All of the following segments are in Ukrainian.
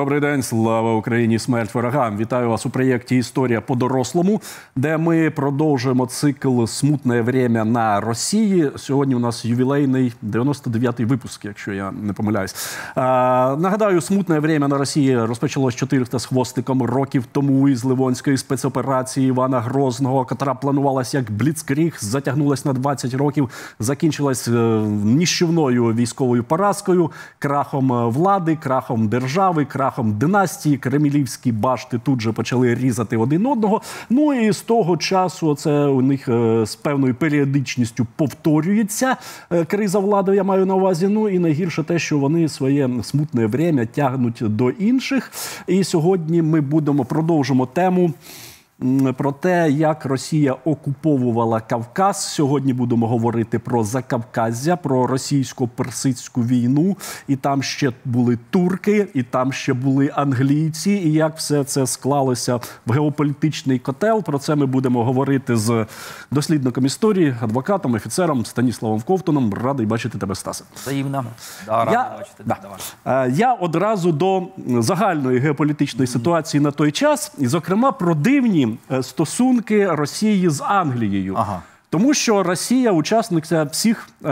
Добрий день, слава Україні! Смерть ворогам! Вітаю вас у проєкті Історія по-дорослому, де ми продовжуємо цикл Смутне время на Росії. Сьогодні у нас ювілейний 99-й випуск, якщо я не помиляюсь. А, Нагадаю, смутне время на Росії розпочалось 400 з хвостиком років тому із Ливонської спецоперації Івана Грозного, яка планувалася як бліцкріг, затягнулась на 20 років, закінчилась е, нищівною військовою поразкою, крахом е, влади, крахом держави. крахом шляхом династії. Кремлівські башти тут же почали різати один одного. Ну і з того часу це у них е, з певною періодичністю повторюється е, криза влади. Я маю на увазі. Ну і найгірше те, що вони своє смутне время тягнуть до інших. І сьогодні ми будемо продовжимо тему про те, як Росія окуповувала Кавказ. Сьогодні будемо говорити про закавказя, про російсько-персидську війну. І там ще були турки, і там ще були англійці. І як все це склалося в геополітичний котел. Про це ми будемо говорити з дослідником історії, адвокатом, офіцером Станіславом Ковтоном. Радий бачити тебе, Стасе. Взаємно. Е, да, я... бачити да. Давай. Е, я одразу до загальної геополітичної ситуації на той час, і зокрема про дивні. Е, стосунки Росії з Англією. Ага. Тому що Росія учасниця всіх е,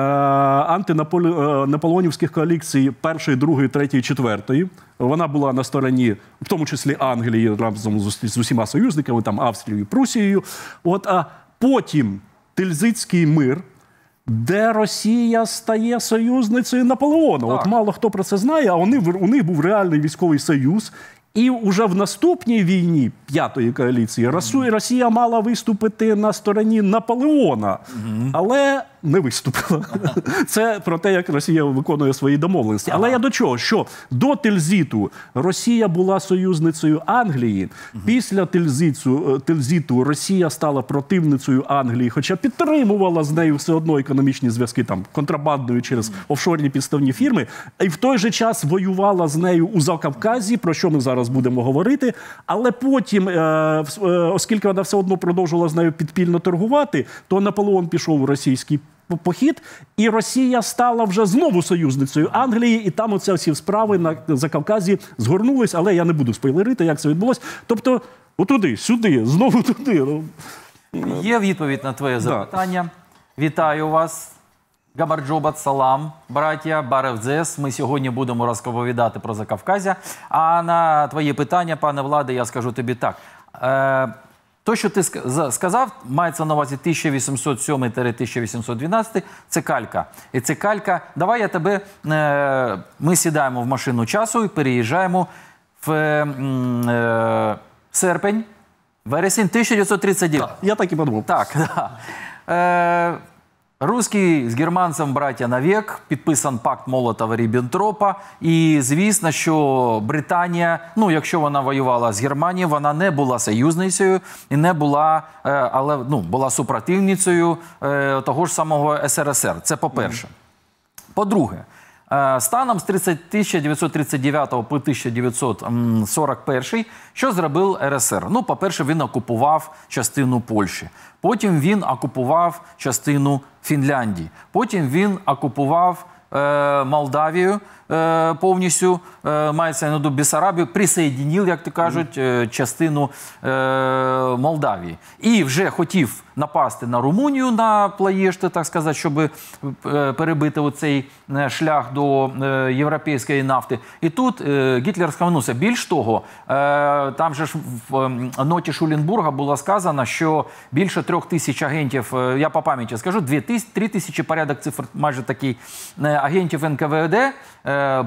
антинаполеонівських е, коаліцій першої, другої, третьої, четвертої. Вона була на стороні, в тому числі Англії, разом з, з усіма союзниками, там Австрією, Прусією. От а потім Тильзицький мир, де Росія стає союзницею Наполеона. Так. От мало хто про це знає, а вони у них був реальний військовий союз, і вже в наступній війні п'ятої коаліції Росія мала виступити на стороні Наполеона, але не виступила. Це про те, як Росія виконує свої домовленості. Але я до чого? Що до Тильзіту Росія була союзницею Англії. Після Тильзіту, е, Росія стала противницею Англії, хоча підтримувала з нею все одно економічні зв'язки там контрабандою через офшорні підставні фірми. І в той же час воювала з нею у Закавказі, про що ми зараз будемо говорити. Але потім, е, е, оскільки вона все одно продовжувала з нею підпільно торгувати, то Наполеон пішов у російський похід, і Росія стала вже знову союзницею Англії, і там оце всі справи на Закавказі згорнулись, але я не буду спойлерити, як це відбулося. Тобто, отуди, сюди, знову туди. Ну. Є відповідь на твоє запитання. Да. Вітаю вас. Габарджобат салам, браття, Баревдзес. Ми сьогодні будемо розповідати про Закавказя. А на твої питання, пане владе, я скажу тобі так. Е, то, що ти сказав, мається на увазі 1807-1812, це калька. І це калька. Давай я тебе. Е, ми сідаємо в машину часу і переїжджаємо в е, е, серпень, вересень 1939. Я так і подумав. Так, да. Руський з германцем браття навік підписан пакт Молотова Ріббентропа. І звісно, що Британія, ну якщо вона воювала з Германією, вона не була союзницею і не була, е, але ну була супротивницею е, того ж самого СРСР. Це по перше. По друге. Е, станом з 1939 по 1941, що зробив РСР. Ну, по-перше, він окупував частину Польщі, потім він окупував частину Фінляндії, потім він окупував. Е, Молдавію е, повністю мається на виду Бесарабію, присоєдинив, як то кажуть, частину Молдавії і вже хотів напасти на Румунію на плаєшти, так сказати, щоб е, перебити оцей е, шлях до е, європейської нафти. І тут Гітлер схаменувся. Більш того, там же ж в ноті Шулінбурга було сказано, що більше трьох тисяч агентів, я по пам'яті скажу, дві тисячі, три тисячі порядок цифр, майже такий агентів НКВД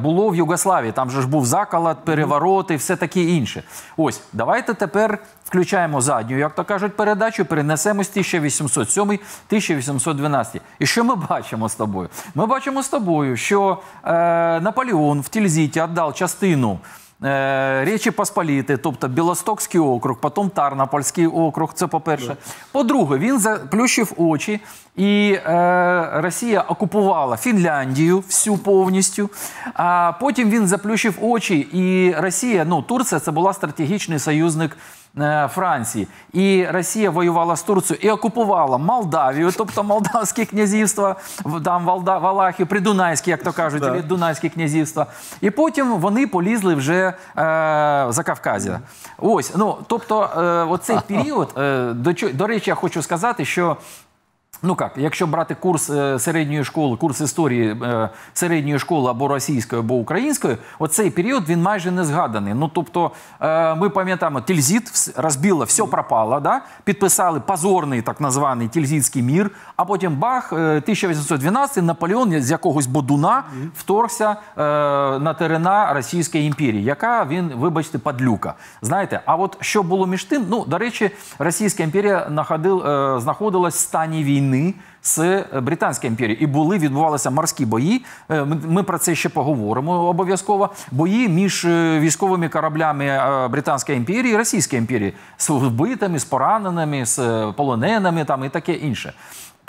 було в Югославії. Там же ж був заколот, переворот і все таке інше. Ось давайте тепер включаємо задню, як то кажуть, передачу, перенесемо перенесемось 1807, 1812. І що ми бачимо з тобою? Ми бачимо з тобою, що е, Наполеон в Тільзіті віддав частину. Е, Речі Посполіти, тобто Білостокський округ, потім Тарнопольський округ. Це по перше. По-друге, він заплющив очі, і е, Росія окупувала Фінляндію всю повністю. А потім він заплющив очі, і Росія, ну Турція, це була стратегічний союзник. Е, Франції. І Росія воювала з Турцією і окупувала Молдавію, тобто Молдавське князівство, там Валахи, Придунайське, як то кажуть, да. Дунайське князівство. І потім вони полізли вже е, за Кавказя. Ось, ну тобто, е, оцей період, е, до, до речі, я хочу сказати, що Ну як, якщо брати курс е, середньої школи, курс історії е, середньої школи або російської, або української, оцей період він майже не згаданий. Ну тобто, е, ми пам'ятаємо, тільзіт розбила, все пропало, да? підписали позорний так названий тільзітський мір. А потім бах, 1812 Наполеон з якогось бодуна вторгся на терена Російської імперії, яка він, вибачте, падлюка. Знаєте, а от що було між тим? Ну до речі, Російська імперія знаходилась в стані війни війни з е, Британською імперією. І були відбувалися морські бої. Е, ми про це ще поговоримо обов'язково. Бої між е, військовими кораблями Британської імперії і Російської імперії з вбитими, з пораненими, з полоненими там і таке інше.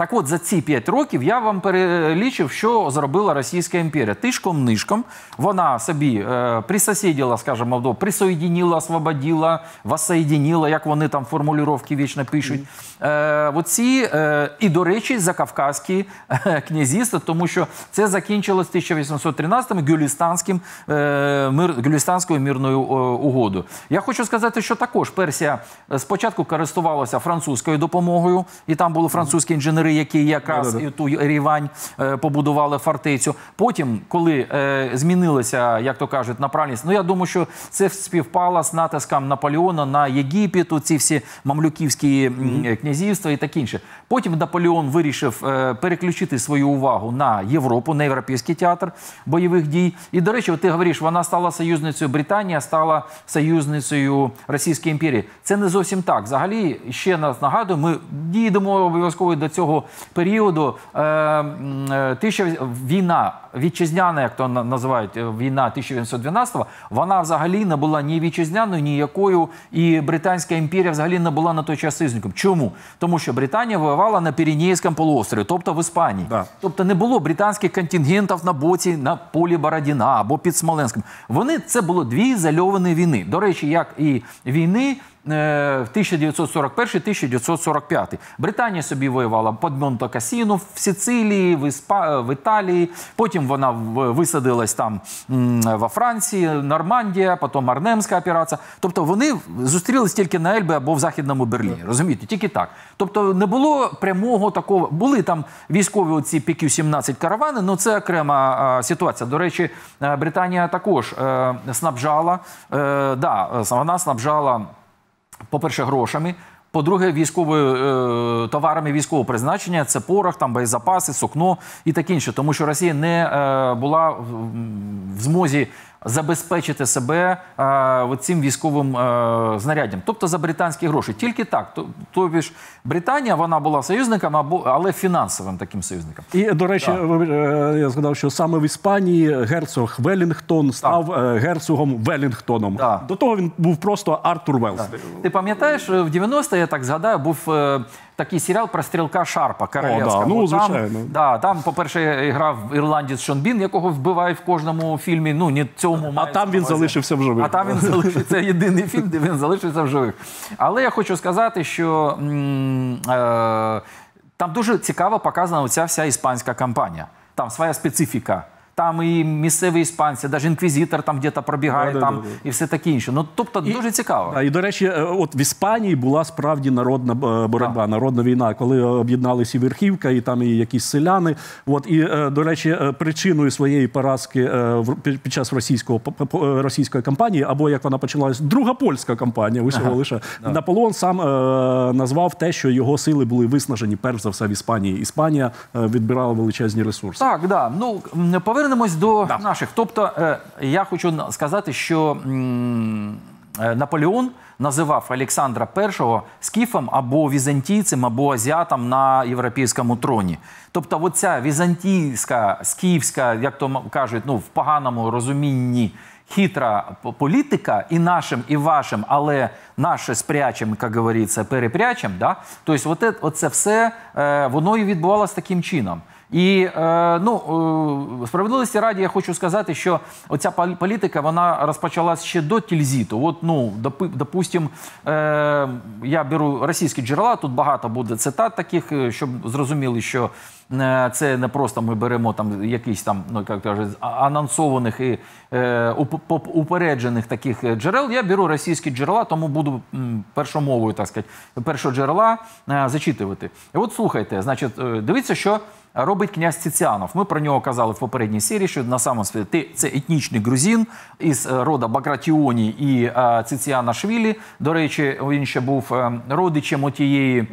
Так от за ці 5 років я вам перелічив, що зробила Російська імперія. Тишком нишком вона собі е, присосіділа, скажімо, до присоєдініла, освободіла, воссоєдініла, як вони там формулювання вічно пишуть. Е, оці, е, І, до речі, закавказькі е, князівства, тому що це закінчилось 1813-м е, мир, гюлістанською мирною угодою. Я хочу сказати, що також Персія е, спочатку користувалася французькою допомогою, і там були французькі інженери при якій якраз і ту Рівань е, побудували фортецю. Потім, коли е, змінилася, як то кажуть, направленість, ну я думаю, що це співпало з натиском Наполеона на Єгипет, ці всі мамлюківські е, князівства і так інше. Потім Наполеон вирішив переключити свою увагу на Європу, на європейський театр бойових дій. І до речі, ти говориш, вона стала союзницею Британії, стала союзницею Російської імперії. Це не зовсім так. Взагалі, ще раз нагадую, ми дійдемо обов'язково до цього цього періоду е, е, тисяча війна вітчизняна, як то називають е, війна 1812-го, вона взагалі не була ні вітчизняною, ні якою, і британська імперія взагалі не була на той час союзником. Чому? Тому що Британія воювала на Піренейському полуострові, тобто в Іспанії, да. тобто не було британських контингентів на боці на полі Бородіна або під Смоленським. Вони це було дві зальовані війни. До речі, як і війни 1941-1945. Е, Британія собі воювала під Монто Касіну в Сицилії, в, Іспа... Е, в Італії. Потім вона висадилась там во Франції, Нормандія, потім Арнемська операція. Тобто вони зустрілись тільки на Ельбі або в Західному Берліні. Розумієте, тільки так. Тобто не було прямого такого. Були там військові оці ПІК-17 каравани, але ну, це окрема ситуація. До речі, е, Британія також е, снабжала. Е, да, вона снабжала по-перше, грошами. По-друге, військовою е, товарами військового призначення це порох, там боєзапаси, сукно і таке інше, тому що Росія не е, була в змозі забезпечити себе е, цим військовим е, знаряддям, тобто за британські гроші. Тільки так. Тобі ж Британія вона була союзником, або але фінансовим таким союзником. І до речі, так. Е, я згадав, що саме в Іспанії герцог Велінгтон став так. Е, герцогом Велінгтоном. Так. До того він був просто Артур Велс. Ти пам'ятаєш, в 90-х, я так згадаю, був е, такий серіал про стрілка Шарпа Королевська. да. Ну, там, звичайно. Да, там, по-перше, грав ірландець Бін, якого вбиває в кожному фільмі. Ну, не цьому А там він залишився в живих. А там він залишився Це єдиний фільм, де він залишився в живих. Але я хочу сказати, що м, е, там дуже цікаво показана оця вся іспанська кампанія. Там своя специфіка там і місцеві іспанці, навіть інквізитор там десь пробігає да, там да, да, і все таке інше. Ну тобто і, дуже цікаво. І до речі, е, от в Іспанії була справді народна е, боротьба, народна війна, коли об'єдналися і верхівка, і там і якісь селяни. От і е, до речі, причиною своєї поразки під час російського російської кампанії, або як вона почалася, друга польська кампанія усього ага. лише Наполеон сам назвав те, що його сили були виснажені перш за все в Іспанії. Іспанія відбирала величезні ресурси. Так, да ну повернемо повернемось до да. наших. Тобто, е, я хочу сказати, що е, Наполеон називав Олександра І скіфом або візантійцем, або азіатом на європейському троні. Тобто, оця візантійська, скіфська, як то кажуть, ну в поганому розумінні. Хитра політика і нашим, і вашим, але наше спрячем, як говориться, перепрячем. Да? Тобто, оце, оце все е, воно і відбувалося таким чином. І е, ну, е, справедливості раді, я хочу сказати, що оця політика вона розпочалась ще до тільзіту. От, ну, допустим, е, я беру російські джерела, тут багато буде цитат таких, щоб зрозуміли, що це не просто ми беремо там якісь там, ну як кажуть, анонсованих і упереджених таких джерел. Я беру російські джерела, тому буду першомовою, так сказати, першоджерела зачитувати. І от слухайте, значить, дивіться, що робить князь Ціціанов. Ми про нього казали в попередній серії, що на самому світі це етнічний грузин із е, рода Багратіоні і е, Ціціана Швілі. До речі, він ще був е, родичем отієї.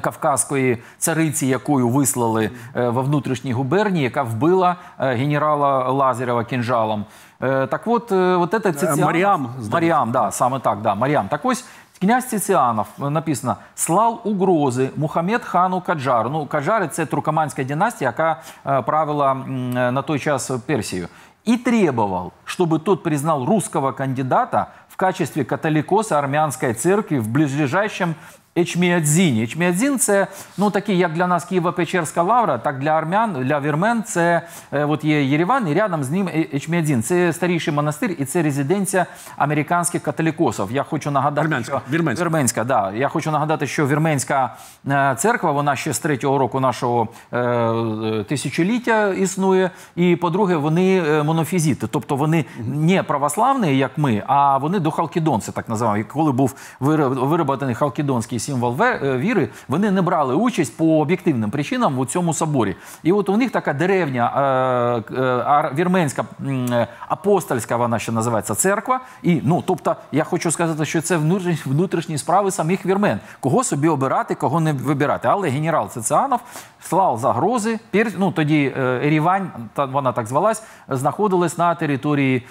Кавказької цариці, якою вислали во внутрішній губернії, яка вбила генерала Лазарєва кінжалом. Так, от, от це Маріам, Маріам, да, саме так, да, Маріам. Так ось Князь Ціціанов э, написано слав угрози Мухаммед хану Каджару. Ну Каджари це Туркоманська династія, яка э, правила э, на той час Персію. и требовал, чтобы тот признал русского кандидата в качестве католикоса армянской церкви в ближайшем Ечміадзіні. Ечміадзін це ну такі, як для нас Києво-Печерська лавра, так для армян, для вірмен. Це е, от є Єреван, і рядом з ним Ечміадзін. Це старіший монастир, і це резиденція американських католікосів. Я хочу нагадати, вірменська, що... вірменська. вірменська, да. Я хочу нагадати, що вірменська е, церква, вона ще з третього року нашого е, тисячоліття існує. І по-друге, вони е, монофізіти, тобто вони не православні, як ми, а вони до Халкідонця, так називаємо. Коли був вироблений Халкідонський символ е, віри, вони не брали участь по об'єктивним причинам в цьому соборі. І от у них така деревня е, е, вірменська апостольська, вона ще називається церква. І ну, тобто, я хочу сказати, що це внутрішні справи самих вірмен, кого собі обирати, кого не вибирати. Але генерал Цецианов слав загрози. ну, тоді Ерівань, вона так звалась, знаходилась на території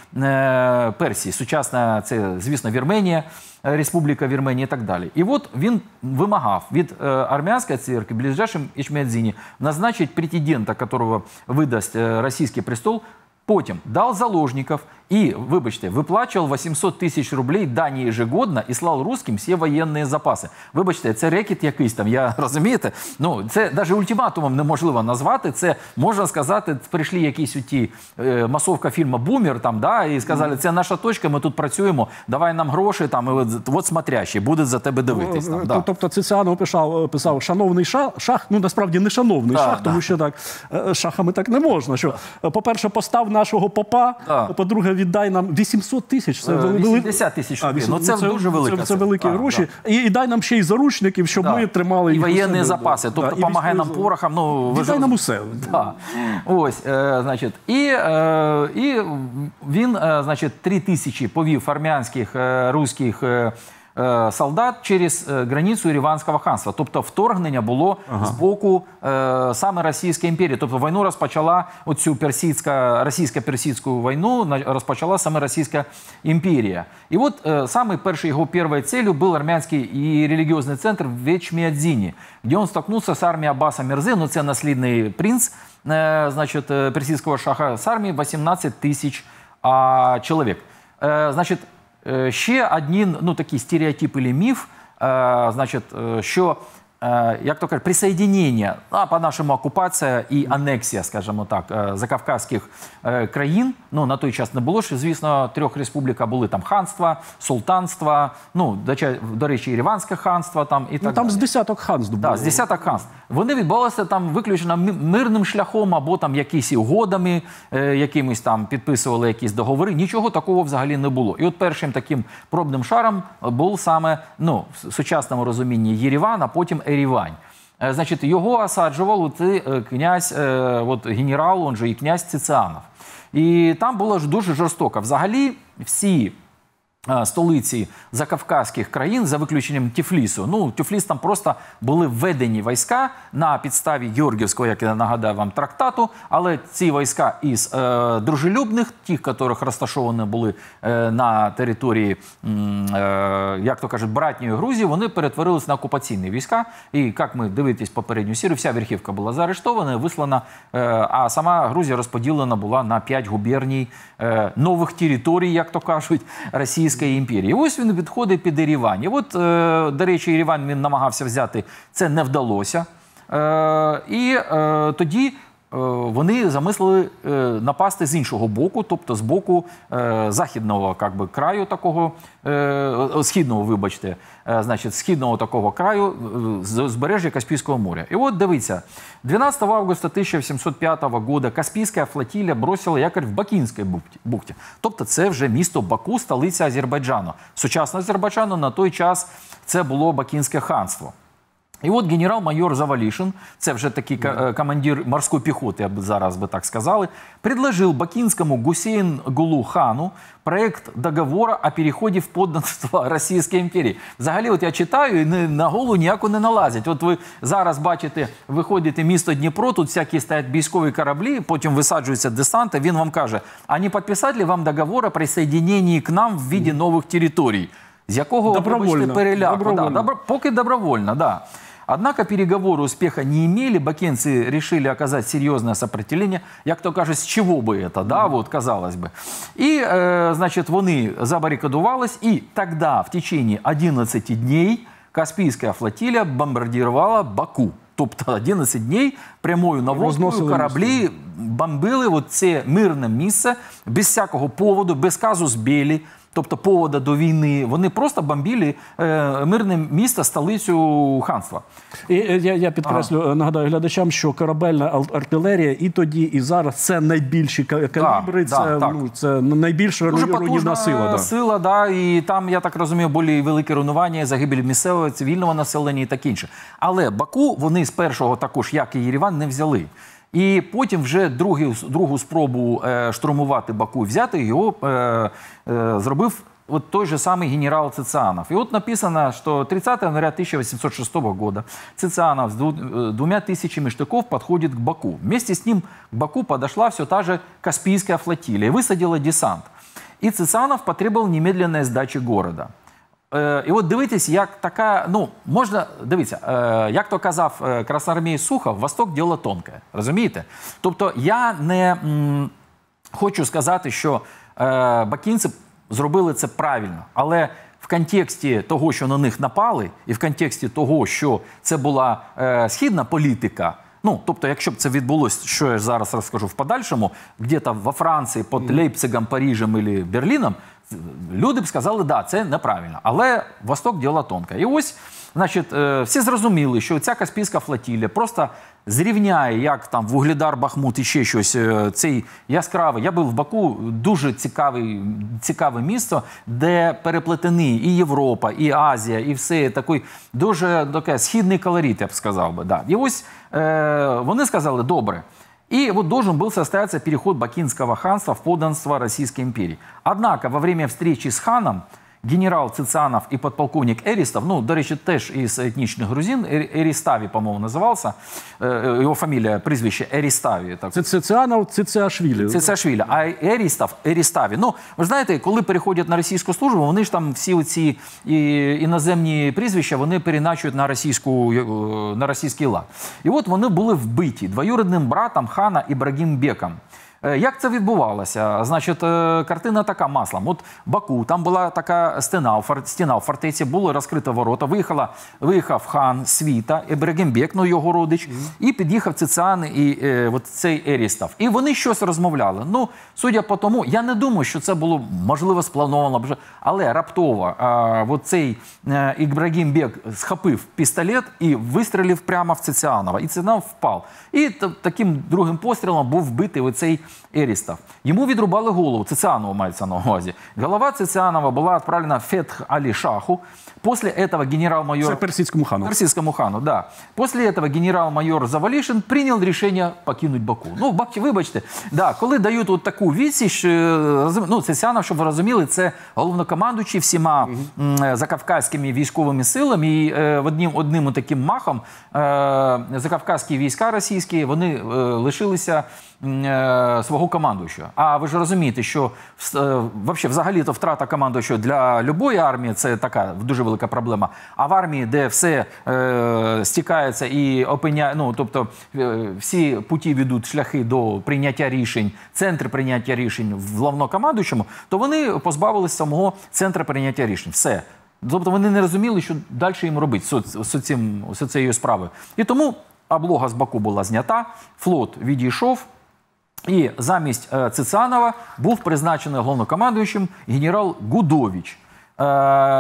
Персії. Сучасна це, звісно, Вірменія. Э, Республіка Вірменія і так далі. І от він вимагав від е, э, армянської церкви ближайшим Ічмядзіні назначить претендента, якого видасть е, э, російський престол. Потім дав заложників И, выбачьте, выплачивал 800 тысяч рублей Данії ежегодно і слав русским всі воєнні запаси. Вибачте, це рекет якийсь там. Я розумієте? Ну це навіть ультиматумом неможливо назвати. Це можна сказати, прийшли якісь у ті е, масовка фільму Бумер там, да, і сказали, це наша точка, ми тут працюємо. Давай нам гроші. Там і от, от смотрящі, буде за тебе дивитись. Там, да. Тобто Цицианов писав, е, писав шановний шах, шах, ну насправді не шановний да, шах, да. тому що так е, е, шахами так не можна. Що по перше, постав нашого попа, по друге віддай нам 800 тисяч. Це е, вели... 80 тисяч. ну, це, ну, це дуже велика. Це, це великі а, гроші. Да. І, і дай нам ще й заручників, щоб да. ми тримали і воєнні усі, запаси. Тобто да. Тобто допомагай нам порохам. Ну віддай нам усе. Да. Ось, е, значить, і, е, і він, е, значить, 3 тисячі повів армянських, е, руських. Е, Е, солдат через е, границю Іріванського ханства. Тобто вторгнення було ага. з боку е, саме Російської імперії. Тобто війну розпочала оцю персидська, російсько персійську війну розпочала саме Російська імперія. І от саме першою його першою целью був армянський і релігіозний центр в Вечміадзіні, де він стикнувся з армією Аббаса Мерзи, ну це наслідний принц значит, персидского шаха з армією 18 тысяч чоловік. человек. Значит, Е, ще одні ну такий стереотип или міф, е, значить, е, що Е, як то кажуть, присоєдінення, а по-нашому окупація і анексія, скажімо так, е, закавказьких е, країн. Ну на той час не було ж, звісно, трьох республік а були там ханства, султанства, ну до речі, Іріванське ханство там і ну, так ну, там далі. з десяток ханств було. Да, з десяток ханств. Вони відбувалися там виключно мирним шляхом або там якісь угодами, якимись там підписували якісь договори. Нічого такого взагалі не було. І от першим таким пробним шаром був саме ну в сучасному розумінні Єріван, а потім. Рівань. Е, значить, його осаджував е, князь, е, от генерал, он же і князь Цицианов. І там було ж дуже жорстоко. Взагалі, всі Е, столиці закавказьких країн за виключенням Тіфлісу. Ну Тіфліс там просто були введені війська на підставі Георгівського, як я нагадаю вам, трактату. Але ці війська із е, дружелюбних, тих, яких розташовані були е, на території, е, як то кажуть, братньої Грузії, вони перетворилися на окупаційні війська. І як ми дивитись, попередню сіру, вся верхівка була заарештована, вислана. Е, а сама Грузія розподілена була на п'ять губерній е, нових територій, як то кажуть, Росії. Російської імперії. Ось він підходить під Ірівань. От, е, до речі, Ірівань він намагався взяти це не вдалося. Е, і е, тоді Е, вони замислили е, напасти з іншого боку, тобто з боку е, західного как би, краю такого східного, вибачте, значить, східного такого краю збережжя Каспійського моря. І от дивіться, 12 августа 1705 года Каспійська флотілія бросила якорь в Бакінській бухті. Тобто, це вже місто Баку, столиця Азербайджану. Сучасне Азербайджану на той час це було Бакінське ханство. І от генерал-майор Завалішин, це вже такий yeah. Е, командир морської піхоти, я б зараз би так сказали, предложив Бакінському Гусейн Гулу хану проект договору о переході в подданство Російської імперії. Взагалі, от я читаю і на голову ніяко не налазять. От ви зараз бачите, виходите місто Дніпро, тут всякі стоять військові кораблі, потім висаджуються десанти. Він вам каже: а не підписати ли вам договор о присоєдненні к нам в віді нових територій? З якого добровольно. Вибачте, переляку. Добровольно. Да, добро, поки добровольно, так. Да. Однако переговоры успеха не имели, бакинцы решили оказать серьезное сопротивление, як то каже, с чего бы это, да, вот, казалось бы. И, э, значит, вони забаррикадувались, и тогда в течение 11 дней Каспийская флотилия бомбардировала Баку. Тобто 11 днів прямою наводкою кораблі бомбили це мирне місце без всякого поводу, без казус білі, тобто повода до війни. Вони просто бомбілі е, мирне місто, столицю ханства. І, е, Я я підкреслю, ага. нагадаю глядачам, що корабельна артилерія і тоді, і зараз це найбільші калібри, да, це да, ну, це найбільша Дуже руйнівна сила. Да. сила, да, і там, я так розумію, були великі руйнування, загибель місцевого цивільного населення і таке інше. Але Баку вони з першого також, як і Єріван, не взяли. І потім вже другу, другу спробу штурмувати Баку, взяти його зробив. вот той же самый генерал Цицианов. И вот написано, что 30 января 1806 года Цицианов с двумя тысячами штыков подходит к Баку. Вместе с ним к Баку подошла все та же Каспийская флотилия и высадила десант. И Цицианов потребовал немедленной сдачи города – Е, і от дивитись, як така, ну можна дивіться, е, як то казав е, красноармій Сухов, восток діло тонке. Розумієте? Тобто, я не м, хочу сказати, що е, бакінці зробили це правильно, але в контексті того, що на них напали, і в контексті того, що це була е, східна політика. Ну, тобто, якщо б це відбулося, що я зараз розкажу в подальшому, де-то во Франції під Лейпцигом, Парижем або Берліном, люди б сказали, да, це неправильно, але восток діла тонка. І ось, значить, е, всі зрозуміли, що ця каспійська флотілія просто зрівняє, як там вугледар Бахмут і ще щось. Е, цей яскравий. Я був в Баку дуже цікавий, цікаве місто, де переплетені і Європа, і Азія, і все такий дуже таке східний колорит, я б сказав би. Да. І ось е, вони сказали, добре. И вот должен был состояться переход Бакинского ханства в подданство Российской империи. Однако во время встречи с ханом генерал Цицианов і подполковник Ерістов, ну, до речі, теж із етнічних грузин, Еріставі, по-моєму, називався, е, е, його фамілія, прізвище Еріставі. Так. Це Цицианов, Цициашвілі. Цициашвілі, а Ерістов, Еріставі. Ну, ви знаєте, коли переходять на російську службу, вони ж там всі ці іноземні прізвища, вони переначують на, російську, е, на російський лад. І от вони були вбиті двоюродним братом хана Ібрагімбеком. Е, як це відбувалося? Значить, е, картина така маслом. От Баку, там була така стіна, стіна в фортеці, було розкрито ворота. Виїхала, виїхав хан світа, Ебрегембек, ну його родич, mm -hmm. і під'їхав Цициан і е, от цей Ерістав. І вони щось розмовляли. Ну, судя по тому, я не думаю, що це було можливо сплановано, але раптово е, от цей е, Ібрагімбек схопив пістолет і вистрілив прямо в циціанова. І Цицианов впав. І таким другим пострілом був вбитий оцей. Ерістов. Йому відрубали голову. Цицианову мається на увазі. Голова Цицианова була відправлена Фетх Алі Шаху. Після этого генерал-майор... Це персидському хану. Персидському хану, да. Після этого генерал-майор Завалішин прийняв рішення покинути Баку. Ну, бабки, вибачте, да, коли дають от таку відсіч, е, ну, Цицианов, щоб ви розуміли, це головнокомандуючий всіма угу. закавказькими військовими силами. І е, одним, одним таким махом е, закавказькі війська російські, вони лишилися свого командуючого. А ви ж розумієте, що е, взагалі то втрата командуючого для любої армії це така дуже велика проблема. А в армії, де все е, стікається і опиняє, ну тобто е, всі путі ведуть шляхи до прийняття рішень, центр прийняття рішень в головнокомандуючому, то вони позбавилися самого центру прийняття рішень. Все. Тобто вони не розуміли, що далі їм робити з цією справою. І тому облога з боку була знята, флот відійшов. І замість е, Цицанова був призначений головнокомандуючим генерал Гудович, е,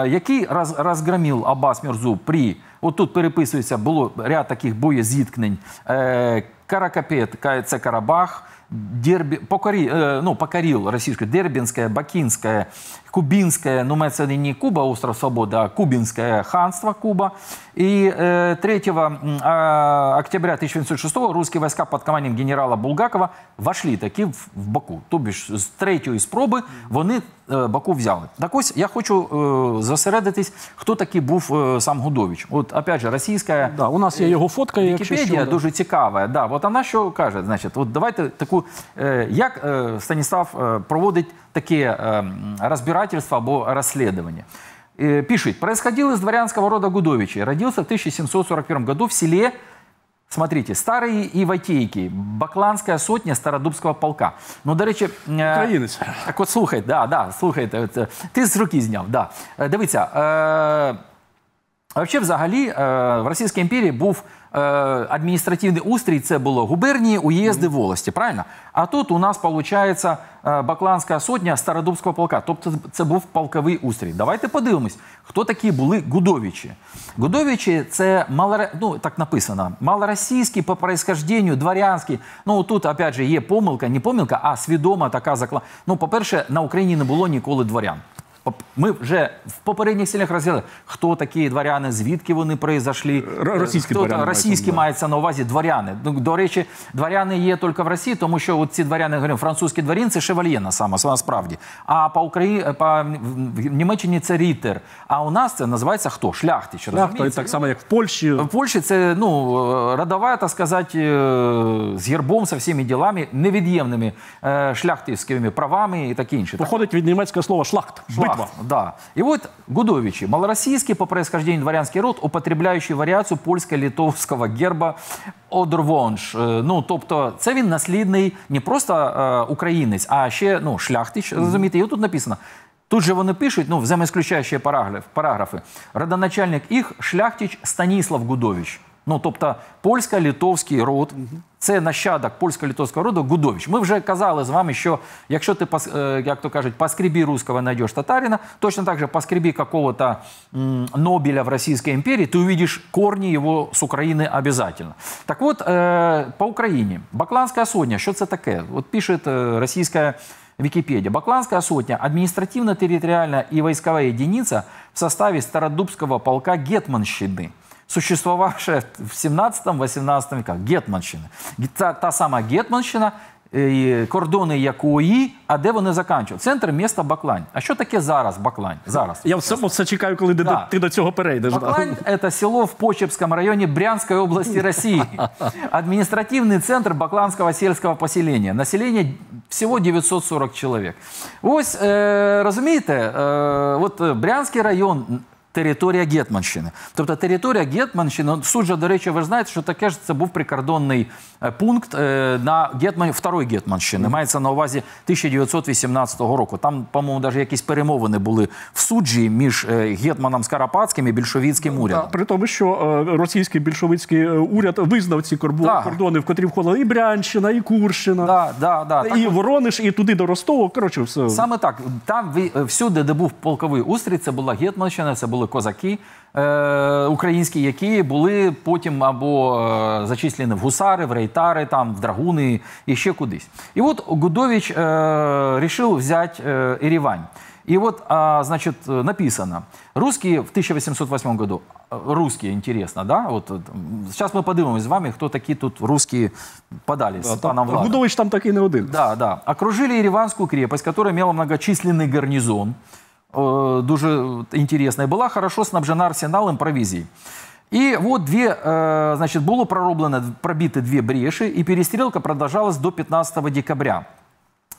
який розгромив Абас Мірзу при от тут переписується, було ряд таких боєзіткнень. Е, Каракапет, це Карабах, Дербі, покорі, ну, покорил російську Дербінське, Бакінське, Кубинское, ну, это не Куба, остров Свободы, а Кубинское ханство Куба. И 3 э, октября 1906 русские войска под командованием генерала Булгакова вошли таки в, Баку. То тобто бишь, з третьої спроби вони е, Баку взяли. Так ось я хочу е, зосередитись, хто такий був е, сам Гудович. От, опять же, російська да, у нас є е, його фотка, Вікіпедія дуже да. цікава. Да, от вона що каже, значить, от давайте таку, е, як е, Станіслав е, проводить такие э, разбирательства об расследовании. Э, пишет, происходил из дворянского рода Гудовичи, родился в 1741 году в селе Смотрите, старые іватійки, Бакланская сотня Стародубского полка. Ну, до речі, э, Українець. так вот слухайте, да, да, слухайте, ты с руки снял, Да. Дивіться, е, Вообще, взагалі, е, в Російській імперії був е, адміністративний устрій. Це було губернії, уїзди, волості. Правильно? А тут у нас виходить е, Бакланська сотня Стародубського полка. Тобто, це був полковий устрій. Давайте подивимось, хто такі були Гудовичі. Гудовичі це малоро... ну, так написано, малоросійські по происхожденню, дворянський. Ну тут, опять же, є помилка, не помилка, а свідома така заклад. Ну, по перше, на Україні не було ніколи дворян. Ми вже в попередніх сілях розділили, хто такі дворяни, звідки вони произошли. Російські хто, дворяни. Російські мається на увазі дворяни. Ну, до речі, дворяни є тільки в Росії, тому що от ці дворяни, говоримо, французькі дворін – це шевальє насправді. А по Україні, по в Німеччині це рітер. А у нас це називається хто? Шляхтич. Шляхта, так само, як в Польщі. В Польщі це ну, е, родова, так сказати, е, з гербом, з всіми ділами, невід'ємними е, шляхтівськими правами і таке інше. Походить від німецького слова шлахт. Литва. Да. И вот Гудовичи, малороссийский по происхождению дворянский род, употребляющий вариацию польско-литовского герба Одрвонж. Э, ну, тобто, це він наслідний не просто е, українець, а ще ну, шляхтич, розумієте, і тут написано. Тут же вони пишуть, ну, взаємоисключаючі параграф, параграфи. Родоначальник їх шляхтич Станіслав Гудович. Ну, тобто, польсько-литовський род. Це нащадок польсько-літовського роду Гудович. Ми вже казали з вами, що якщо ти е, як то кажуть, по скребі русского знайдеш татарина, точно так же по скребі какого-то Нобеля в Російській імперії, ти увидиш корні його з України обов'язково. Так от э, по Україні Бакланська сотня, що це таке? От пише э, російська. Вікіпедія. Бакланская сотня – административно-территориальная і войсковая единица в составі Стародубского полка Гетманщины – существовавшая в 17-18 веках, Гетманщина. Та, та сама Гетманщина, э, кордони якої, а де вони заканчують? Центр міста Баклань. А що таке зараз Баклань? Зараз я все, все чекаю, коли да. ти, ти до цього перейдеш. Баклань – це село в Почепському районі Брянської області Росії. Адміністративний центр Бакланського сільського поселення. Населення всього 940 чоловік. Ось е, э, розумієте, е, э, от Брянський район Територія Гетманщини, тобто територія Гетманщини, суджа, до речі, ви ж знаєте, що таке ж це був прикордонний Е, пункт е, на Гетман, второї Гетманщини. Мається на увазі 1918 року. Там, по-моєму, навіть якісь перемовини були в суджі між е, Гетманом Скарапатським і більшовіцьким ну, урядом. При тому, що російський більшовицький уряд визнав ці кордони, в котрі входила і Брянщина, і Курщина, да, да, да, і так. Воронеж, і туди до Ростова. Коротше, все. Саме так. Там всюди, де був полковий устрій, це була Гетманщина, це були козаки. Е, українські, які були потім або е, зачислені в гусари, в рейтари, там в драгуни і ще кудись. І от Гудович вирішив е, взяти Еревань. І от а, значит, написано. Русские в 1808 году, русские, інтересно, да? Вот, сейчас мы подумаем с вами, кто такі тут русские подали да, паном там, Гудович там такий не один. Да, да. Окружили Ереванскую крепость, которая мала многочисленный гарнизон. Э, дуже інтересна, і була хорошо снабжена арсеналом провізії. И вот две, э, значит, было пророблено, пробиты две бреши, и перестрелка продолжалась до 15 декабря.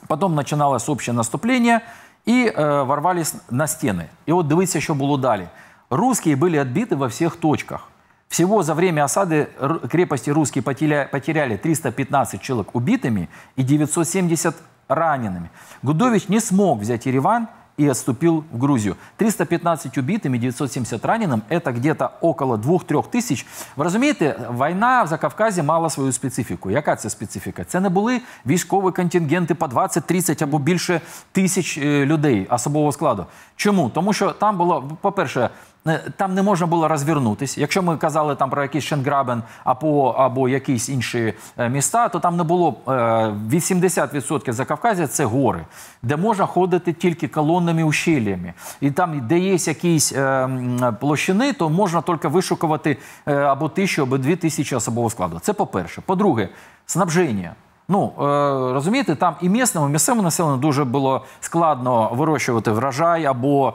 Потом начиналось общее наступление, и э, ворвались на стены. И вот дивиться, еще было дали. Русские были отбиты во всех точках. Всего за время осады крепости русские потеряли 315 человек убитыми и 970 ранеными. Гудович не смог взять Ереван, и отступил в Грузию. 315 убитыми, 970 раненым – это где-то около 2-3 тисяч. Ви розумієте, війна в Закавказі мала свою специфіку. Яка це специфіка? Це не були військові контингенти по 20-30 або більше тисяч э, людей особового складу. Чому? Тому що там було, по-перше, Е, там не можна було розвернутися. Якщо ми казали там про якийсь Шенграбен або або якісь інші е, міста, то там не було 80% е, Закавказя це гори, де можна ходити тільки колонними ущеллями. І там, де є якісь площини, то можна тільки вишукувати або тисячу, або дві тисячі особового складу. Це по перше. По друге, снабження. Ну е, розумієте, там і місному, і місцевому населенню дуже було складно вирощувати врожай або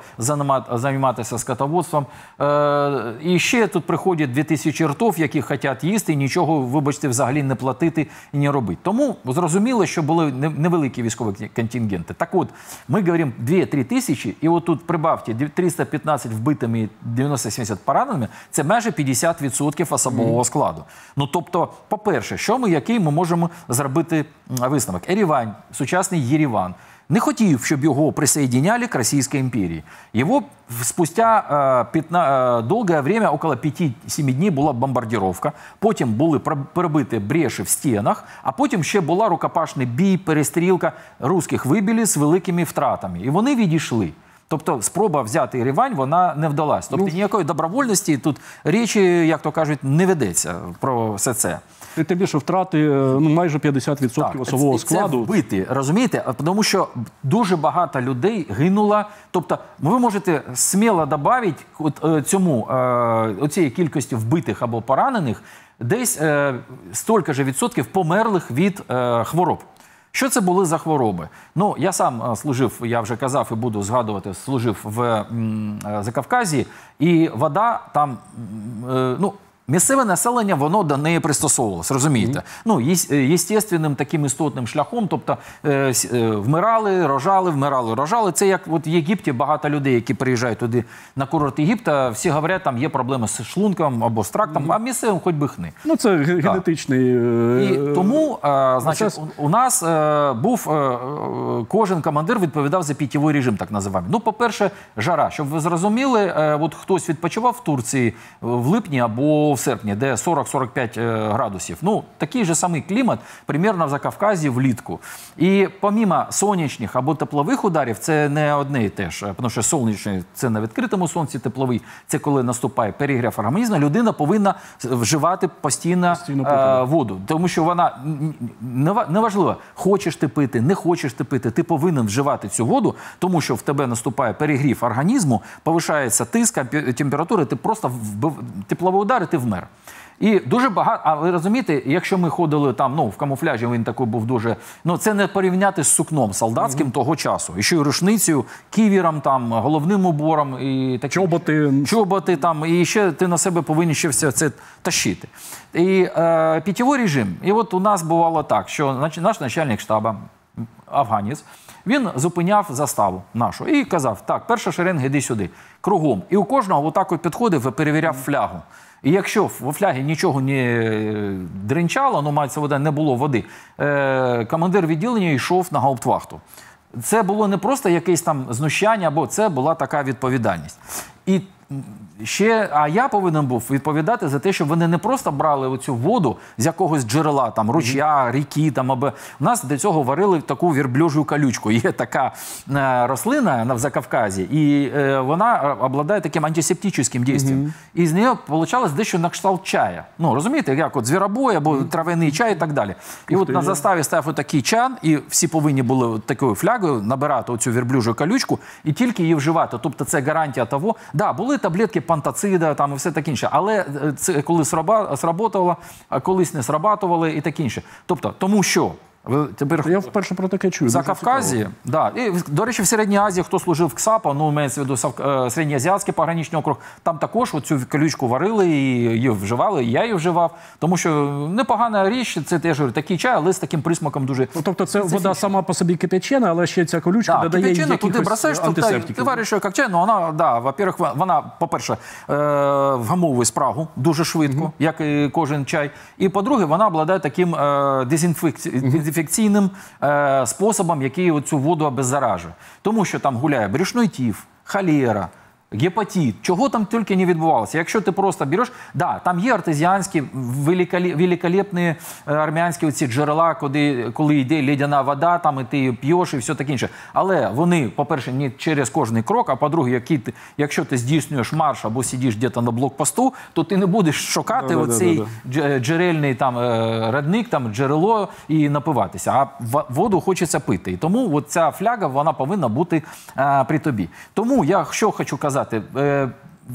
займатися скотоводством. Е, і ще тут приходять 2000 ртов, які хочуть їсти, і нічого, вибачте, взагалі не платити і не робити. Тому зрозуміло, що були невеликі військові контингенти. Так от ми говоримо 2-3 тисячі, і от тут прибавте 315 вбитими, 90-70 пораненими. Це майже 50% особового складу. Ну тобто, по перше, що ми який ми можемо зробити зробити висновок. Ерівань, сучасний Єріван, не хотів, щоб його присоединяли к Російській імперії. Його спустя 15, е, е, довге время, около 5-7 днів, була бомбардіровка. Потім були пробиті бреші в стінах, а потім ще була рукопашний бій, перестрілка русських вибілі з великими втратами. І вони відійшли. Тобто спроба взяти рівань вона не вдалась. Тобто ну, ніякої добровольності тут речі, як то кажуть, не ведеться про все це тим більше втрати е, ну майже 50% так, особового це, складу. Це вбити, розумієте? Тому що дуже багато людей гинуло. Тобто, ну, ви можете сміло додати е, цьому е, оцієї кількості вбитих або поранених, десь стільки ж відсотків померлих від хвороб. Що це були за хвороби? Ну я сам служив, я вже казав і буду згадувати, служив в Закавказі, і вода там ну Місцеве населення воно до неї пристосовувалося, розумієте? Mm -hmm. Ну єстественним е, таким істотним шляхом, тобто е, е, вмирали, рожали, вмирали, рожали. Це як от в Єгипті багато людей, які приїжджають туди на курорт Єгипта, всі говорять, там є проблеми з шлунком або з трактом, mm -hmm. а місцевим хоч би хни. Ну це генетичний е... і е, тому, е, значить, у, у нас е, був е, е, кожен командир відповідав за пітєвий режим, так називаємо. Ну, по перше, жара, щоб ви зрозуміли, е, от хтось відпочивав в Турції в липні або в серпня, де 40-45 е, градусів. Ну, такий же самий клімат, примірно в Закавказі влітку. І помімо сонячних або теплових ударів, це не одне і те ж, е, тому що сонячний це на відкритому сонці, тепловий це коли наступає перегрів організму. Людина повинна вживати постійно, е, воду, тому що вона неважливо, хочеш ти пити, не хочеш ти пити, ти повинен вживати цю воду, тому що в тебе наступає перегрів організму, повишається тиск, температура, ти просто теплові удари, ти вмер. І дуже багато, а ви розумієте, якщо ми ходили там, ну в камуфляжі він такий був дуже. Ну це не порівняти з сукном солдатським mm -hmm. того часу, і ще й рушницею, ківіром, там головним убором і такі чоботи. чоботи там, і ще ти на себе повинен ще все це тащити. І е, пітєвий режим. І от у нас бувало так, що наш начальник штабу, афганець, він зупиняв заставу нашу і казав: так, перша шеренга, йди сюди, кругом. І у кожного отак от підходив і перевіряв флягу. І якщо в офлягі нічого не е, дренчало, ну мається вода, не було води, е, командир відділення йшов на гауптвахту. Це було не просто якесь там знущання, або це була така відповідальність. І ще, а я повинен був відповідати за те, що вони не просто брали оцю воду з якогось джерела, там ручя, ріки, там або У нас до цього варили таку вірблюжу калючку. Є така е, рослина в Закавказі, і е, вона е, обладає таким антисептичним дійством. І з неї получалось дещо на кшталт чая. Ну розумієте, як от звіробой або травяний чай і так далі. І от на заставі став отакий чан, і всі повинні були такою флягою набирати оцю вірблюжу калючку і тільки її вживати. Тобто, це гарантія того, да, були таблетки пантацида там і все таке інше. Але е, це коли сработало, колись не срабатували і таке інше. Тобто, тому що. Ви тепер я вперше про таке чую. За Кавказі, да. І, до речі, в Середній Азії, хто служив в КСАПа, ну мається в виду е, Середньоазіатський пограничний округ, там також цю колючку варили, і її вживали, і я її вживав. Тому що непогана річ, це теж такий чай, але з таким присмаком дуже. Ну, тобто, це вода сама по собі кипячена, але ще ця колючка да, додає їй туди бросаєш, антисептиків. Ти вариш як чай, ну вона, да, во-первых, вона, по-перше, е, вгамовує спрагу дуже швидко, mm -hmm. як і кожен чай. І по-друге, вона обладає таким е, дезінфекцією дезінфекційним е, способом, який оцю воду обеззаражує. Тому що там гуляє брюшний тіф, халієра, гепатит, чого там тільки не відбувалося. Якщо ти просто береш, да, там є артезіанські великолепні е, армянські оці джерела, коли, коли йде ледяна вода, там і ти п'єш і все таке інше. Але вони, по-перше, не через кожний крок, а по-друге, ти, якщо ти здійснюєш марш або сидиш десь на блокпосту, то ти не будеш шукати да, оцей да, да, джерельний там е, родник, там джерело і напиватися. А воду хочеться пити. І тому ця фляга вона повинна бути а, е, при тобі. Тому я що хочу казати сказати. Е,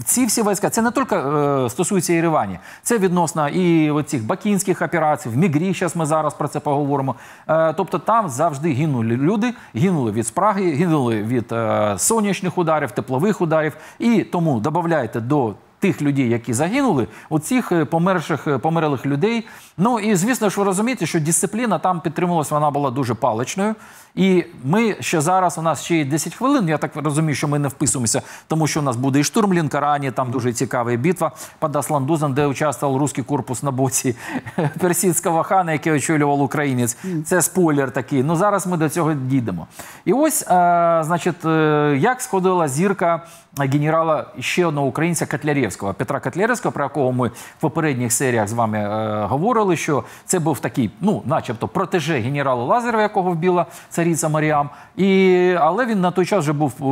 ці всі війська, це не тільки е, стосується Єревані, це відносно і цих бакінських операцій, в Мігрі, зараз ми зараз про це поговоримо. Е, тобто там завжди гинули люди, гинули від спраги, гинули від е, сонячних ударів, теплових ударів. І тому додайте до тих людей, які загинули, оцих е, померших, е, померлих людей. Ну і звісно ж ви розумієте, що дисципліна там підтримувалась, вона була дуже паличною. І ми ще зараз у нас ще є 10 хвилин. Я так розумію, що ми не вписуємося, тому що у нас буде і штурм Лінкарані, там дуже цікава битва під Асландузом, де участвував русський корпус на боці персидського хана, який очолював українець. Це спойлер такий. Ну зараз ми до цього дійдемо. І ось, а, е, значить, е, як сходила зірка е, генерала ще одного українця Котляревського, Петра Котляревського, про якого ми в попередніх серіях з вами е, говорили, що це був такий, ну, начебто, протеже генерала Лазарева, якого вбіла. Це царіця Маріам. І, Але він на той час вже був, е,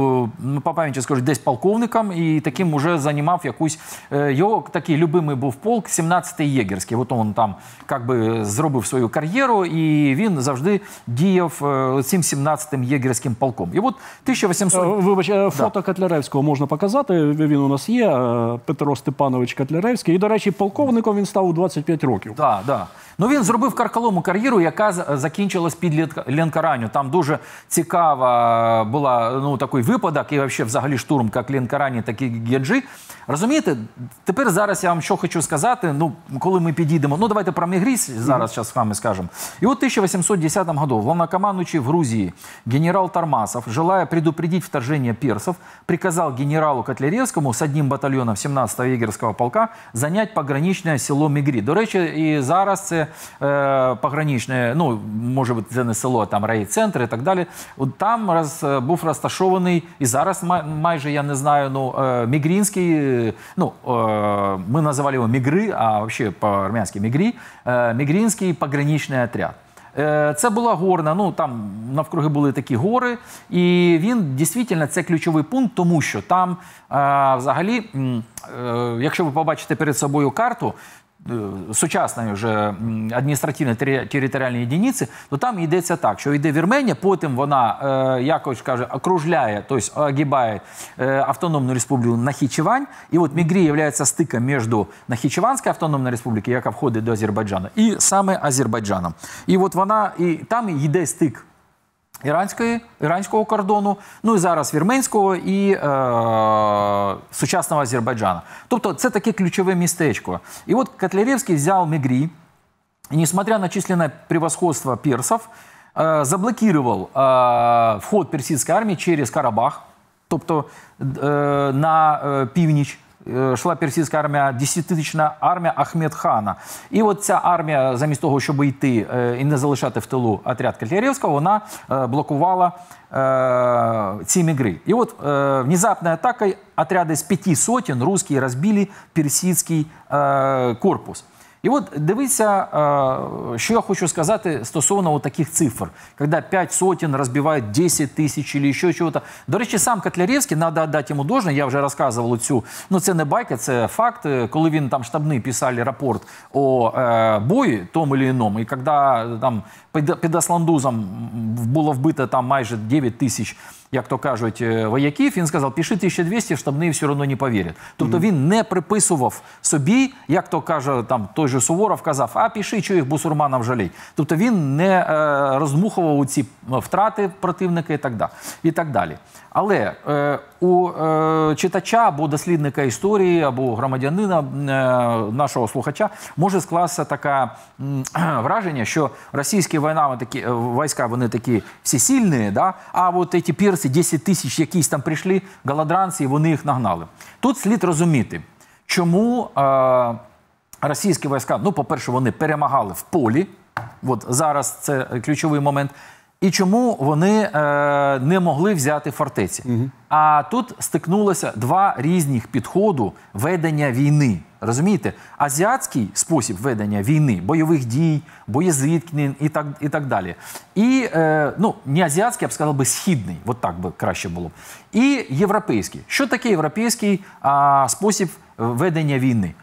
ну, по пам'яті скажу, десь полковником і таким уже займав якусь е, його такий любимий був полк, 17-й єгерський. От він там як би зробив свою кар'єру, і він завжди діяв е, цим 17-м єгерським полком. І от 1800... Вибач, фото да. Котляревського можна показати. Він у нас є, Петро Степанович Котляревський. І, до речі, полковником він став у 25 років. Так, да, так. Да. Ну він зробив карколому кар'єру, яка закінчилась під Ленкараню. Там дуже цікава е, була ну такий випадок, і взагалі, взагалі штурм, як Ленкарані, так і Гєджі. Розумієте, тепер зараз я вам що хочу сказати. Ну, коли ми підійдемо, ну давайте про Мігріс зараз з вами скажемо. І от 1810 году главнокомандуючий в Грузії генерал Тармасов, желая предупредить вторжение персов, приказал генералу Котляревскому с одним батальйоном 17-го єгерського полка занять пограничне село Мігрі. До речі, і зараз це е, пограничне, ну може бути це не село, там райцентр і так далі. От там роз, е, був розташований і зараз май, майже я не знаю. Ну е, Мігрінський, ну е, ми називали його Мігри, а взагалі по армянськи Мігрі, е, Мігрінський пограничний отряд. Е, це була горна, ну там навкруги були такі гори, і він дійсно це ключовий пункт, тому що там, е, взагалі, е, якщо ви побачите перед собою карту, Е, сучасної вже адміністративної територіальної єдиниці, то там йдеться так, що йде Вірменія, потім вона е, якось каже, окружляє, тобто огибає е, автономну республіку Нахічевань, і от Мігрі є стиком між Нахічеванською автономною республікою, яка входить до Азербайджану, і саме Азербайджаном. І от вона і там йде стик. Іранської, іранського кордону, ну і зараз вірменського і е, сучасного Азербайджана. Тобто це таке ключове містечко. І от Котляревський взяв Мегрі, і, несмотря на численне превосходство персов, е, заблокував е, вход персидської армії через Карабах, тобто е, на е, північ. Е, шла персидська армія, десятитична армія Ахмедхана. І от ця армія, замість того, щоб йти е, і не залишати в тилу отряд Котляревського, вона е, блокувала ці мігри. І от внезапною атакою отряди з п'яти сотень русські розбили персидський корпус. І от дивіться, е, що я хочу сказати стосовно таких цифр, коли 5 сотень розбивають 10 тисяч або ще чогось. До речі, сам Котляревський, треба віддати йому должне, я вже розказував цю, ну це не байка, це факт, е, коли він там штабний писали рапорт о е, тому чи іному, і коли е, там під, Асландузом було вбито там майже 9 тисяч як то кажуть, вояків, він сказав, піши 1200, в штабний все одно не повірять. Тобто він не приписував собі, як то каже там той же Суворов казав, а піши, що їх бусурманам жаліть. Тобто він не е, розмухував у ці ну, втрати противника і так далі. Але е, у е, читача або дослідника історії, або громадянина нашого слухача може скластися таке враження, що російські війна, такі, війська вони такі всесильні, да? а от ці перси, 10 тисяч якісь там прийшли галадранці, і вони їх нагнали. Тут слід розуміти, чому російські війська, ну, по-перше, вони перемагали в полі. От зараз це ключовий момент. І чому вони е, не могли взяти фортеці? Угу. А тут стикнулося два різних підходу ведення війни. Розумієте, азіатський спосіб ведення війни, бойових дій, боєзвіткнень і так і так далі. І е, ну не азіатський, я б сказав би східний, от так би краще було І європейський. Що таке європейський а, спосіб е, ведення війни?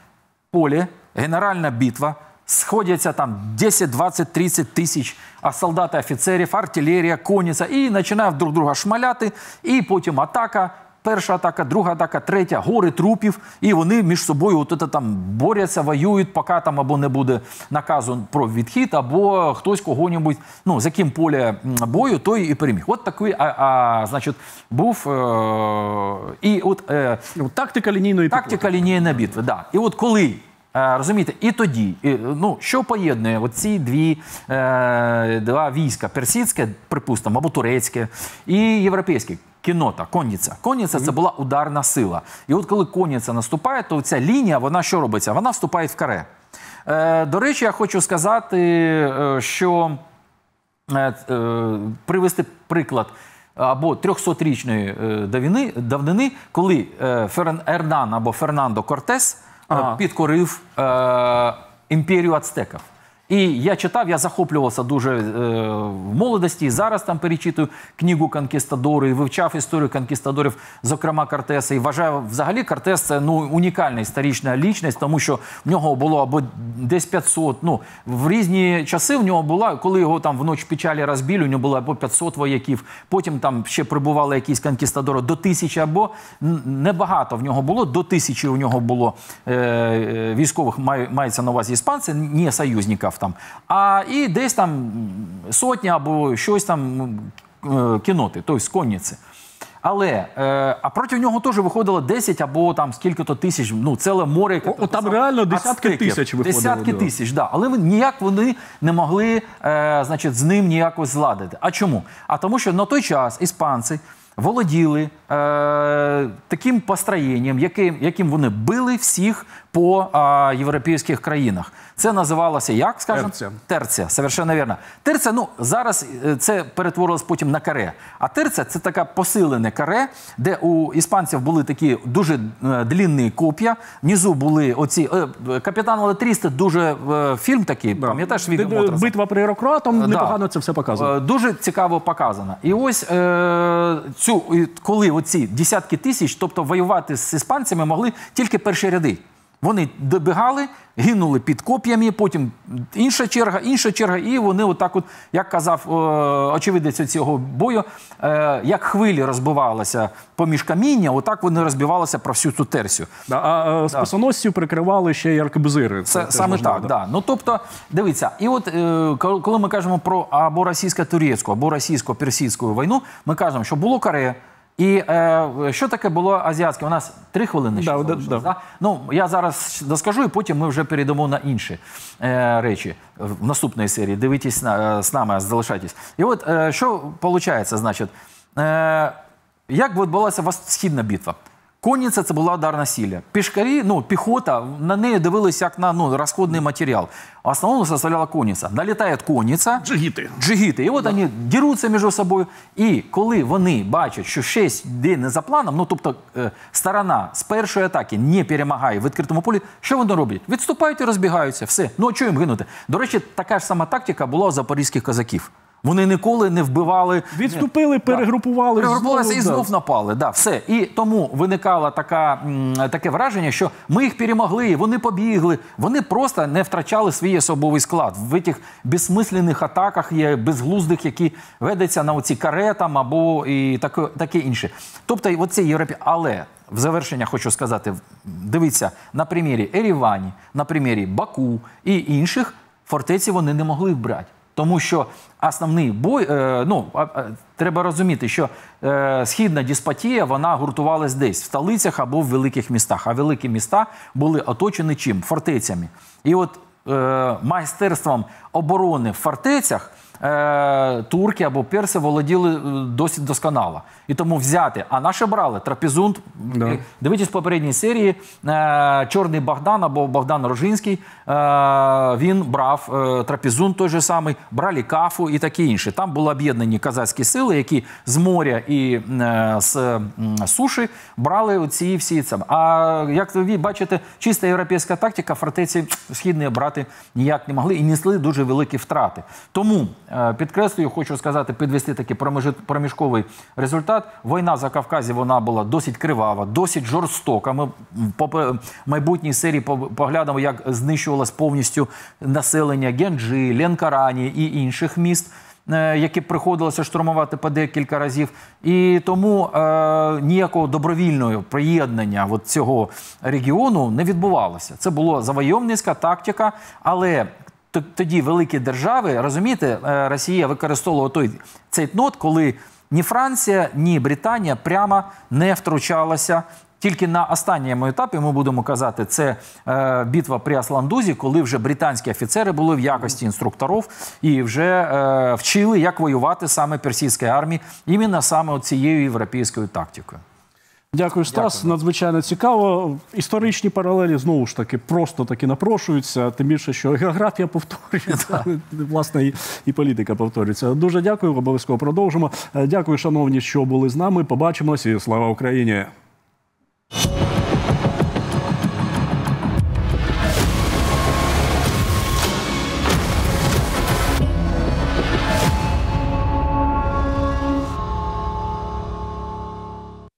Поле генеральна битва. Сходяться там 10, 20, 30 тисяч солдат, офіцерів, артилерія, коніця і починають друг друга шмаляти. І потім атака, перша атака, друга атака, третя, гори трупів. І вони між собою от це, там борються, воюють, поки там або не буде наказу про відхід, або хтось кого-небудь, ну, за ким поле бою, той і переміг. От такий, а, а значить, був е- і от е- тактика лінійної тактика лінійної битви. Да. І от коли. Е, розумієте, і тоді, ну що поєднує оці дві е, два війська: персидське, припустимо, або турецьке, і європейське кінота, конніця. Конніця це була ударна сила. І от коли конніця наступає, то ця лінія, вона що робиться? Вона вступає в каре. Е, до речі, я хочу сказати, що привести приклад. Або 300-річної давнини, коли Ферн або Фернандо Кортес Е, підкорив е, імперію ацтеків. І я читав, я захоплювався дуже е, в молодості. і Зараз там перечитую книгу Конкістадори, вивчав історію конкістадорів, зокрема Картеса. І вважаю, взагалі Картес це ну унікальна історична лічність, тому що в нього було або десь 500, Ну в різні часи в нього була, коли його там вночі печалі розбілі, у нього було або 500 вояків. Потім там ще прибували якісь конкістадори до тисячі, або небагато в нього було. До тисячі у нього було е, е військових май, мається на увазі іспанці. не союзників там, а і десь там сотня або щось там ну, е, кіноти, тобто конниці. Але е, а проти нього теж виходило 10 або там скільки-то тисяч, ну ціле море. О, там сам, реально десятки ацтеків, тисяч виходило. Десятки да. тисяч, да. Але ніяк вони не могли е, значить, з ним ніякось зладити. А чому? А тому, що на той час іспанці володіли е, таким построєнням, яким, яким вони били всіх по а, європейських країнах. Це називалося як скажемо? Терця. Терця, совершенно вірно. Терця, ну зараз е, це перетворилось потім на каре. А терця це така посилене каре, де у іспанців були такі дуже е, длінні коп'я. Внизу були оці е, капітан Летрісти, дуже фільм такий. Да. Пам'ятаєш від битва при Рокроатом непогано да. це все показано. Дуже цікаво показано. І ось е, цю коли оці десятки тисяч, тобто воювати з іспанцями могли тільки перші ряди. Вони добігали, гинули під коп'ями, потім інша черга, інша черга, і вони, отак, от, як казав е, очевидець цього бою, е, як хвилі розбивалися поміж каміння, отак вони розбивалися про всю цю терсю. Да, а е, да. спасоносців прикривали ще й аркебузири. Це, це саме можливо, так. Да. да. Ну тобто, дивіться, і от коли ми кажемо про або російсько-турецьку, або російсько-персійську війну, ми кажемо, що було Корея. І е, що таке було азіатське? У нас три хвилини ще да, да, да. Ну я зараз доскажу, і потім ми вже перейдемо на інші е, речі в наступної серії. Дивитесь на, е, з нами, залишайтесь. І от е, що виходить, значить, е, як відбулася східна битва? Конниця це була ударна сіля. Пішкарі, ну, піхота, на неї дивилися як на ну, розходний матеріал. Основну составляла конниця. Налітає конниця. Джигіти. Джигіти. І от да. вони діруться між собою. І коли вони бачать, що щось йде не за планом, ну тобто е, сторона з першої атаки не перемагає в відкритому полі, що вони роблять? Відступають і розбігаються. Все. Ну, а чого їм гинути? До речі, така ж сама тактика була у запорізьких козаків. Вони ніколи не вбивали, відступили, перегрупували перегрупувалися і знов напали. Да, все і тому виникало така таке враження, що ми їх перемогли, вони побігли. Вони просто не втрачали свій особовий склад в тих безсмислених атаках, є безглуздих, які ведеться на оці каретам або і таке, таке інше. Тобто, оце європі, але. В завершення хочу сказати: дивіться, на примірі Ерівані, на примірі Баку і інших фортеці вони не могли брати тому що основний бой, е, ну треба розуміти, що е, східна діспотія вона гуртувалась десь в столицях або в великих містах. А великі міста були оточені чим фортецями, і от е, майстерством оборони в фортецях. Е, турки або перси володіли е, досить досконало. І тому взяти, а наші брали трапезунт. Да. Е, дивитесь в попередній серії, Чорний Богдан або Богдан Рожинський, він брав трапезунт той же самий, брали кафу і таке інше. Там були об'єднані казацькі сили, які з моря і з суші брали оці всі це. А як ви бачите, чиста європейська тактика фортеці східної брати ніяк не могли і несли дуже великі втрати. Тому. Е, підкреслюю, хочу сказати, підвести такий проміжковий результат. Війна за Кавказі вона була досить кривава, досить жорстока. Ми по майбутній серії поглянемо, як знищувалось повністю населення Генджі, Ленкарані і інших міст. Е, які приходилося штурмувати по декілька разів, і тому е, ніякого добровільного приєднання от цього регіону не відбувалося. Це була завойовницька тактика, але тоді великі держави, розумієте, е, Росія використовувала той цей нот, коли ні Франція, ні Британія прямо не втручалися. Тільки на останньому етапі ми будемо казати, це е, битва при Асландузі, коли вже британські офіцери були в якості інструкторів і вже е, вчили, як воювати саме персійській армії, іменно саме цією європейською тактикою. Дякую, Стас. Дякую. Надзвичайно цікаво. Історичні паралелі знову ж таки просто таки напрошуються. Тим більше, що географія повторюється, власне, і, і політика повторюється. Дуже дякую. Обов'язково продовжимо. Е, дякую, шановні, що були з нами. Побачимось і слава Україні.